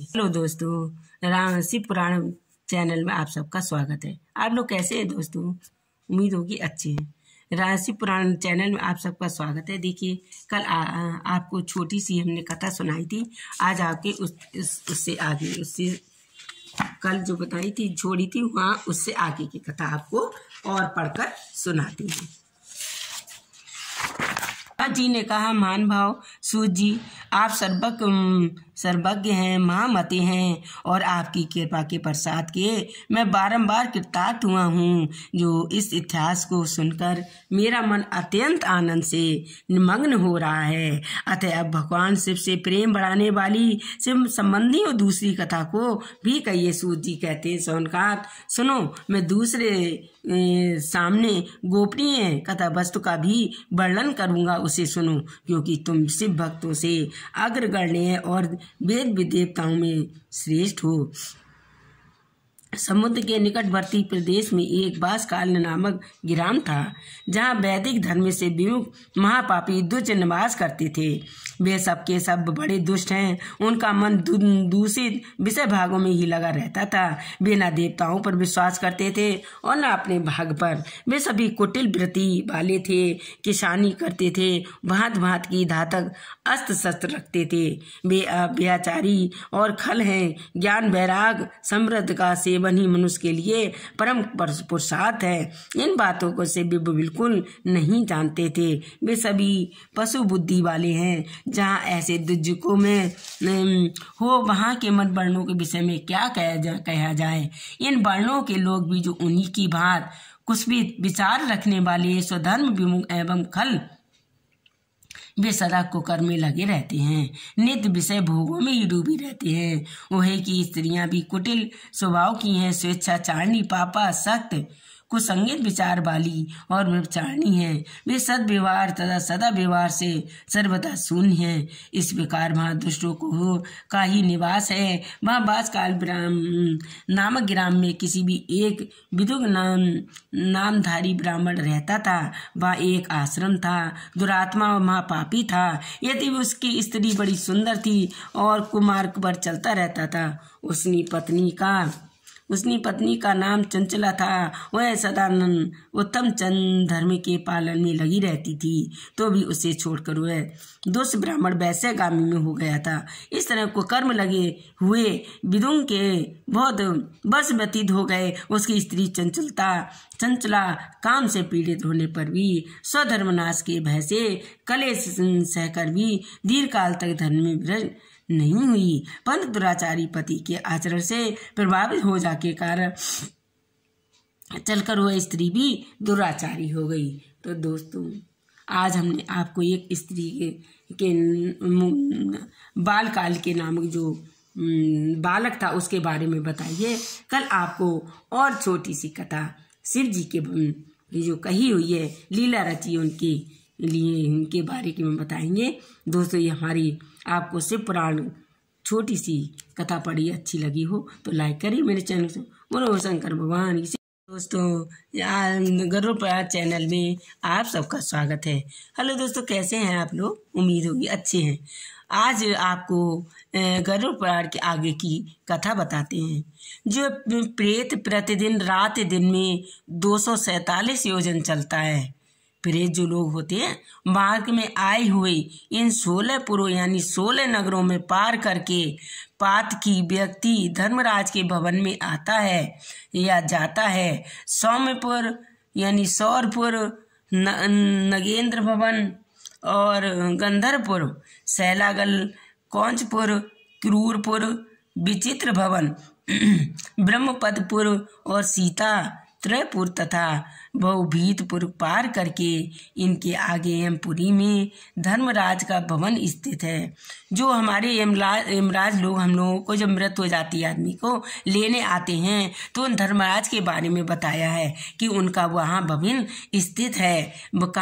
hello दोस्तों राम शिव पुराण channel में आप सबका स्वागत है आप लोग कैसे हैं दोस्तों उम्मीद होगी अच्छे हैं राम पुराण चैनल में आप सबका स्वागत है देखिए कल आ, आ, आपको छोटी सी हमने कथा सुनाई थी आज आपके उस, उस उससे आगे उससे कल जो बताई थी छोड़ी थी वहाँ उससे आगे की कथा आपको और पढ़कर सुनाती हूँ जी ने कहा महान भाव सूर्य जी आप सर्वक सर्वज्ञ हैं महामति हैं और आपकी कृपा के प्रसाद के मैं बारंबार कृतार्थ हुआ हूँ जो इस इतिहास को सुनकर मेरा मन अत्यंत आनंद से निमग्न हो रहा है अतः अब भगवान शिव से प्रेम बढ़ाने वाली शिव संबंधी और दूसरी कथा को भी कहिए सूत जी कहते हैं सोनकात सुनो मैं दूसरे ए, सामने गोपनीय कथा वस्तु का भी वर्णन करूँगा उसे सुनो क्योंकि तुम शिव भक्तों से अग्रगण्य और वेद देवताओं में श्रेष्ठ हो समुद्र के निकटवर्ती प्रदेश में एक बासकाल नामक ग्राम था जहाँ वैदिक धर्म से विमुख महापापी दुच निवास करते थे वे सबके सब बड़े दुष्ट हैं उनका मन दूषित विषय भागों में ही लगा रहता था वे न देवताओं पर विश्वास करते थे और न अपने भाग पर वे सभी कुटिल व्रति वाले थे किसानी करते थे भांत भांत की धातक अस्त्र शस्त्र रखते थे वे अभ्याचारी और खल हैं ज्ञान बैराग समृद्ध का सेवा जीवन ही मनुष्य के लिए परम पुरुषार्थ है इन बातों को से भी बिल्कुल नहीं जानते थे वे सभी पशु बुद्धि वाले हैं जहाँ ऐसे दुर्जुकों में हो वहाँ के मत वर्णों के विषय में क्या कहा जा कहा जाए इन वर्णों के लोग भी जो उन्हीं की बात कुछ भी विचार रखने वाले स्वधर्म विमुख एवं खल वे सदा कुकर में लगे रहते हैं नित्य विषय भोगों में ही डूबी रहते हैं वह की स्त्रियां भी कुटिल स्वभाव की हैं चारणी पापा सख्त कुसंगित विचार वाली और व्यवचारणी है वे सद व्यवहार तथा सदा व्यवहार से सर्वदा शून्य है इस प्रकार वहाँ दुष्टों को का ही निवास है वहाँ बास काल ब्राह्म नामक ग्राम में किसी भी एक विदुग नाम नामधारी ब्राह्मण रहता था वह एक आश्रम था दुरात्मा और महापापी था यदि उसकी स्त्री बड़ी सुंदर थी और कुमार्ग पर चलता रहता था उसने पत्नी का उसकी पत्नी का नाम चंचला था वह सदानंद उत्तम चंद धर्म के पालन में लगी रहती थी तो भी उसे छोड़कर वह दुष्ट ब्राह्मण गामी में हो गया था इस तरह को कर्म लगे हुए विदुंग के बहुत बस व्यतीत हो गए उसकी स्त्री चंचलता चंचला काम से पीड़ित होने पर भी स्वधर्मनाश के भय से कलेश सहकर भी दीर्घकाल तक धर्म में नहीं हुई पंत दुराचारी पति के आचरण से प्रभावित हो जाके कारण चलकर वह स्त्री भी दुराचारी हो गई तो दोस्तों आज हमने आपको एक स्त्री के, के बाल काल के नामक जो बालक था उसके बारे में बताइए कल आपको और छोटी सी कथा शिव जी के जो कही हुई है लीला रची उनकी लिए इनके बारे में बताएंगे दोस्तों ये हमारी आपको शिव पुराण छोटी सी कथा पढ़ी अच्छी लगी हो तो लाइक करिए मेरे चैनल से बोलो शंकर भगवान इसी दोस्तों गर्व प्रयाग चैनल में आप सबका स्वागत है हेलो दोस्तों कैसे हैं आप लोग उम्मीद होगी अच्छे हैं आज आपको गर्व प्रयाग के आगे की कथा बताते हैं जो प्रेत प्रतिदिन रात दिन में दो योजन चलता है प्रेत जो लोग होते हैं मार्ग में आए हुए इन सोलह पुरो यानी सोलह नगरों में पार करके पात की व्यक्ति धर्मराज के भवन में आता है या जाता है सौम्यपुर यानी सौरपुर नगेंद्र भवन और गंधर्वपुर सैलागल कौचपुर क्रूरपुर विचित्र भवन ब्रह्मपदपुर और सीता त्रयपुर तथा बहुभीतपुर पार करके इनके आगे एमपुरी में धर्मराज का भवन स्थित है जो हमारे यमराज लोग हम लोगों को जब मृत हो जाती आदमी को लेने आते हैं तो उन धर्मराज के बारे में बताया है कि उनका वहाँ भवन स्थित है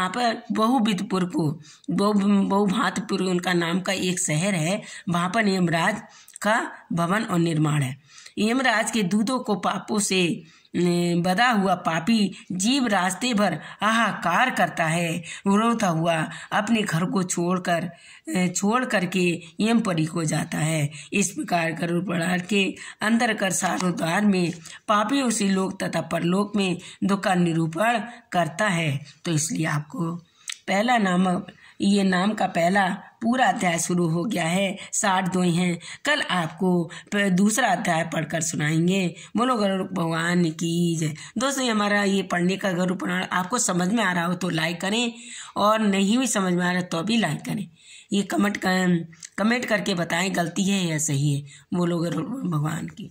कहाँ पर बहुविधपुर को बहु बहुभातपुर उनका नाम का एक शहर है वहाँ पर यमराज का भवन और निर्माण है यमराज के दूधों को पापों से बदा हुआ पापी जीव रास्ते भर हाहाकार करता है रोता हुआ अपने घर को छोड़कर छोड़ करके यम परी को जाता है इस प्रकार करुण प्रणाल के अंदर कर सारोद्वार में पापी उसी लोक तथा परलोक में दुख का निरूपण करता है तो इसलिए आपको पहला नामक ये नाम का पहला पूरा अध्याय शुरू हो गया है साठ दो हैं कल आपको दूसरा अध्याय पढ़कर सुनाएंगे बोलो गरुड़ भगवान की जय दोस्तों हमारा ये पढ़ने का गरुड़ पुराण आपको समझ में आ रहा हो तो लाइक करें और नहीं भी समझ में आ रहा तो भी लाइक करें ये कमेंट कर, कमेंट करके बताएं गलती है या सही है बोलो गरुड़ भगवान की